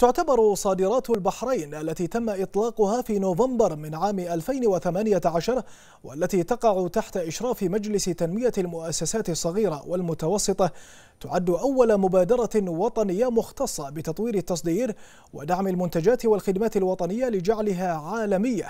تعتبر صادرات البحرين التي تم إطلاقها في نوفمبر من عام 2018 والتي تقع تحت إشراف مجلس تنمية المؤسسات الصغيرة والمتوسطة تعد أول مبادرة وطنية مختصة بتطوير التصدير ودعم المنتجات والخدمات الوطنية لجعلها عالمية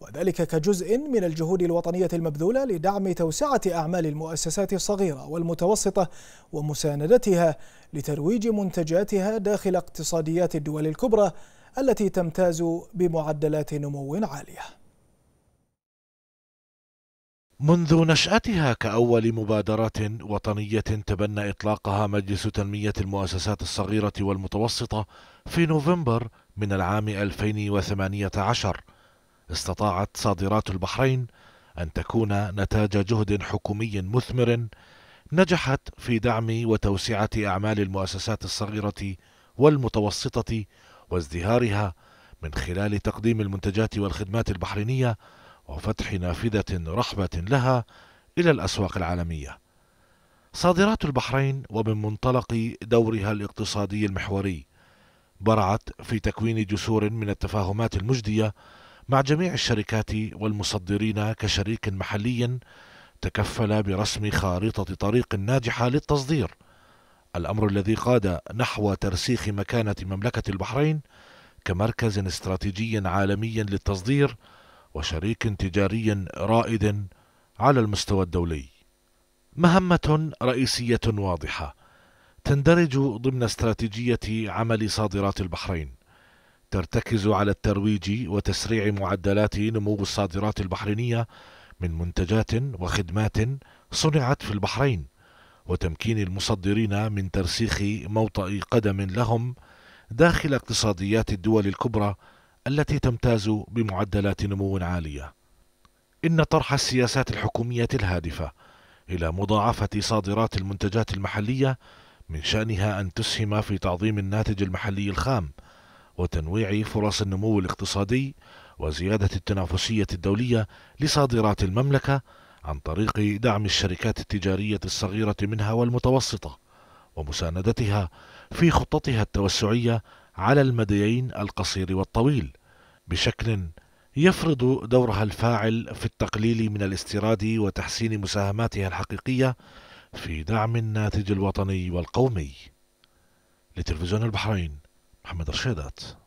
وذلك كجزء من الجهود الوطنية المبذولة لدعم توسعة أعمال المؤسسات الصغيرة والمتوسطة ومساندتها لترويج منتجاتها داخل اقتصاديات الدول الكبرى التي تمتاز بمعدلات نمو عالية منذ نشأتها كأول مبادرات وطنية تبنى إطلاقها مجلس تنمية المؤسسات الصغيرة والمتوسطة في نوفمبر من العام 2018 استطاعت صادرات البحرين أن تكون نتاج جهد حكومي مثمر نجحت في دعم وتوسعة أعمال المؤسسات الصغيرة والمتوسطة وازدهارها من خلال تقديم المنتجات والخدمات البحرينية وفتح نافذة رحبة لها إلى الأسواق العالمية. صادرات البحرين ومن منطلق دورها الاقتصادي المحوري برعت في تكوين جسور من التفاهمات المجدية مع جميع الشركات والمصدرين كشريك محلي تكفل برسم خارطة طريق ناجحة للتصدير الأمر الذي قاد نحو ترسيخ مكانة مملكة البحرين كمركز استراتيجي عالمي للتصدير وشريك تجاري رائد على المستوى الدولي مهمة رئيسية واضحة تندرج ضمن استراتيجية عمل صادرات البحرين ترتكز على الترويج وتسريع معدلات نمو الصادرات البحرينية من منتجات وخدمات صنعت في البحرين وتمكين المصدرين من ترسيخ موطئ قدم لهم داخل اقتصاديات الدول الكبرى التي تمتاز بمعدلات نمو عالية. إن طرح السياسات الحكومية الهادفة إلى مضاعفة صادرات المنتجات المحلية من شأنها أن تسهم في تعظيم الناتج المحلي الخام وتنويع فرص النمو الاقتصادي وزيادة التنافسية الدولية لصادرات المملكة عن طريق دعم الشركات التجارية الصغيرة منها والمتوسطة ومساندتها في خطتها التوسعية على المديين القصير والطويل بشكل يفرض دورها الفاعل في التقليل من الاستيراد وتحسين مساهماتها الحقيقية في دعم الناتج الوطني والقومي لتلفزيون البحرين محمد رشيدات